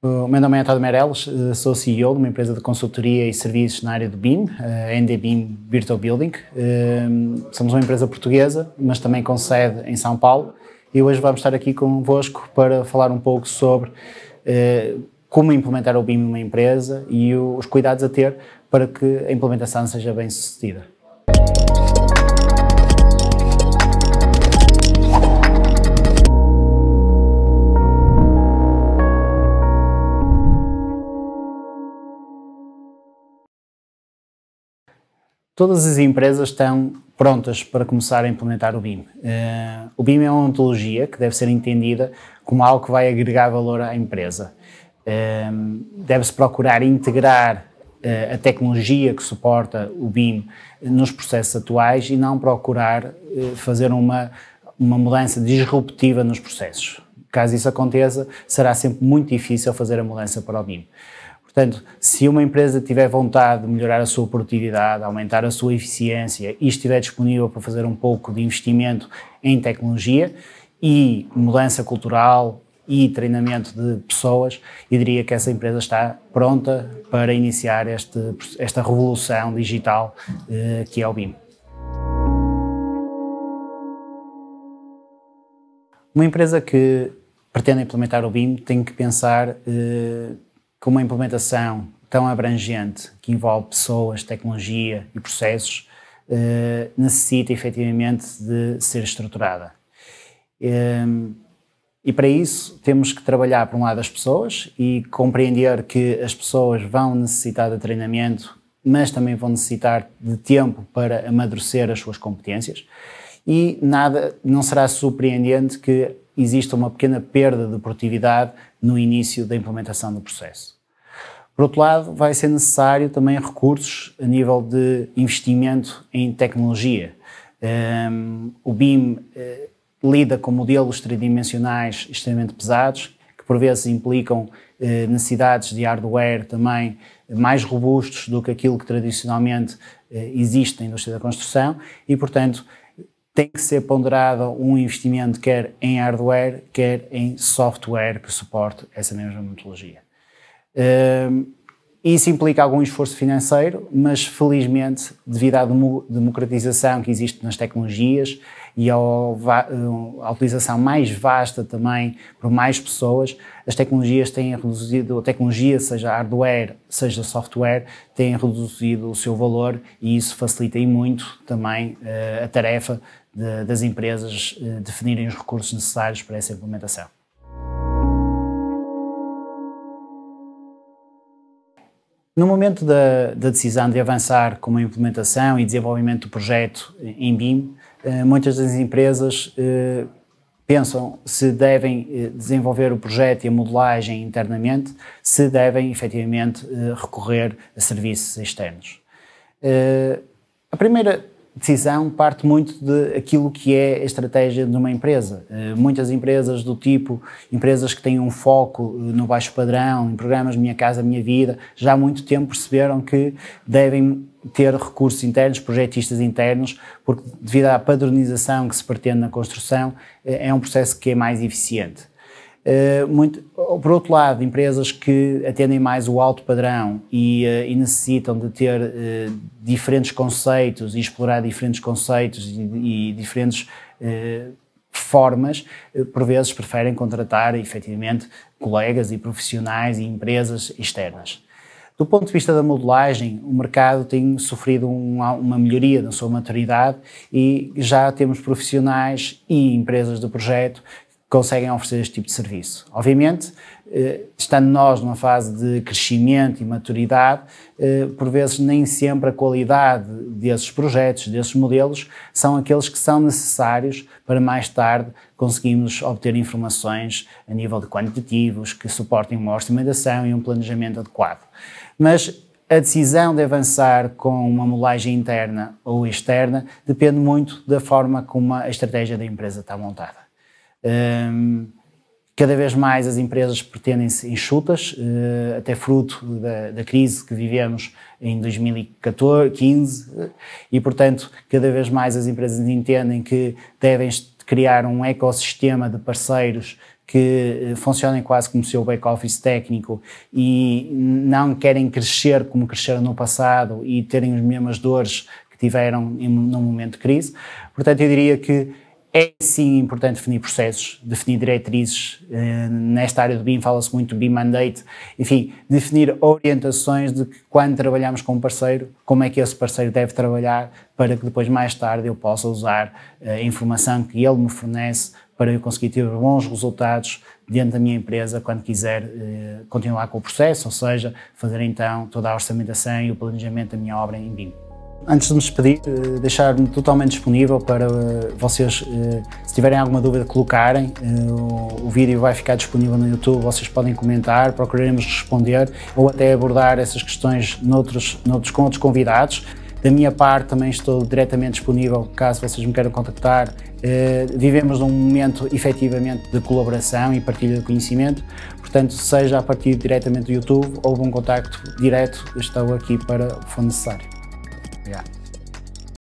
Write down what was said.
O meu nome é António Meirelles, eh, sou CEO de uma empresa de consultoria e serviços na área do BIM, a eh, NDBIM Virtual Building. Eh, somos uma empresa portuguesa, mas também com sede em São Paulo e hoje vamos estar aqui convosco para falar um pouco sobre como implementar o BIM numa empresa e os cuidados a ter para que a implementação seja bem sucedida. Todas as empresas estão prontas para começar a implementar o BIM. Uh, eh, o BIM é uma ontologia que deve ser entendida como algo que vai agregar valor à empresa. Uh, Deve-se procurar integrar uh, a tecnologia que suporta o BIM nos processos atuais e não procurar fazer uma, uma mudança disruptiva nos processos. Caso isso aconteça, será sempre muito difícil fazer a mudança para o BIM. Portanto, se uma empresa tiver vontade de melhorar a sua produtividade, aumentar a sua eficiência e estiver disponível para fazer um pouco de investimento em tecnologia e mudança cultural e treinamento de pessoas, eu diria que essa empresa está pronta para iniciar este, esta revolução digital eh, que é o BIM. Uma empresa que pretende implementar o BIM tem que pensar eh, com uma implementação tão abrangente, que envolve pessoas, tecnologia e processos, eh, necessita efetivamente de ser estruturada. Ehm, e para isso temos que trabalhar, por um lado, as pessoas e compreender que as pessoas vão necessitar de treinamento, mas também vão necessitar de tempo para amadurecer as suas competências e nada, não será surpreendente que exista uma pequena perda de produtividade no início da implementação do processo. Por outro lado, vai ser necessário também recursos a nível de investimento em tecnologia. Um, ehm, o BIM uh, eh, lida com modelos tridimensionais extremamente pesados, que por vezes implicam uh, necessidades de hardware também mais robustos do que aquilo que tradicionalmente uh, existe na indústria da construção e, portanto, tem que ser ponderado um investimento quer em hardware, quer em software que suporte essa mesma metodologia. Hum, isso implica algum esforço financeiro, mas felizmente, devido à democratização que existe nas tecnologias e ao, à utilização mais vasta também por mais pessoas, as tecnologias têm reduzido, a tecnologia, seja hardware, seja software, têm reduzido o seu valor e isso facilita muito também uh, a tarefa de, das empresas uh, definirem os recursos necessários para essa implementação. No momento da, da decisão de avançar com a implementação e desenvolvimento do projeto em BIM, eh, muitas das empresas eh, pensam se devem eh, desenvolver o projeto e a modelagem internamente, se devem efetivamente recorrer a serviços externos. A primeira decisão parte muito daquilo que é a estratégia de uma empresa. Muitas empresas do tipo, empresas que têm um foco no baixo padrão, em programas Minha Casa Minha Vida, já há muito tempo perceberam que devem ter recursos internos, projetistas internos, porque devido à padronização que se pretende na construção, eh, é um processo que é mais eficiente. Eh, muito, por outro lado, empresas que atendem mais o alto padrão e, eh, e necessitam de ter diferentes conceitos e explorar diferentes conceitos e, e diferentes formas, por vezes preferem contratar efetivamente colegas e profissionais e empresas externas. Do ponto de vista da modelagem, o mercado tem sofrido uma, uma melhoria na sua maturidade e já temos profissionais e empresas de projeto que conseguem oferecer este tipo de serviço. Obviamente, eh, estando nós numa fase de crescimento e maturidade, eh, por vezes nem sempre a qualidade desses projetos, desses modelos, são aqueles que são necessários para mais tarde conseguirmos obter informações a nível de quantitativos que suportem uma orçamentação e um planejamento adequado. Mas a decisão de avançar com uma molagem interna ou externa depende muito da forma como a estratégia da empresa está montada. Um, cada vez mais as empresas pretendem se enxutas, uh, até fruto da, da, crise que vivemos em 2014, 15, eh, e portanto cada vez mais as empresas entendem que devem criar um ecossistema de parceiros que eh, funcionem quase como seu back-office técnico e não querem crescer como cresceram no passado e terem as mesmas dores que tiveram em, num momento de crise. Portanto, eu diria que é sim importante definir processos, definir diretrizes. Eh, nesta área do BIM fala-se muito BIM Mandate. Enfim, definir orientações de que quando trabalhamos com um parceiro, como é que esse parceiro deve trabalhar para que depois, mais tarde, eu possa usar eh, a informação que ele me fornece para eu conseguir ter bons resultados dentro da minha empresa quando quiser eh, continuar com o processo, ou seja, fazer então toda a orçamentação e o planejamento da minha obra em BIM. Antes de me despedir, eh, deixar-me totalmente disponível para eh, vocês, eh, se tiverem alguma dúvida, colocarem. O, o vídeo vai ficar disponível no YouTube, vocês podem comentar, procuraremos responder ou até abordar essas questões noutros, noutros, com outros convidados. Da minha parte, também estou diretamente disponível caso vocês me queiram contactar. Uh, vivemos num momento efetivamente de colaboração e partilha de conhecimento, portanto, seja a partir diretamente do YouTube ou um contacto direto, estou aqui para o for necessário. Obrigado.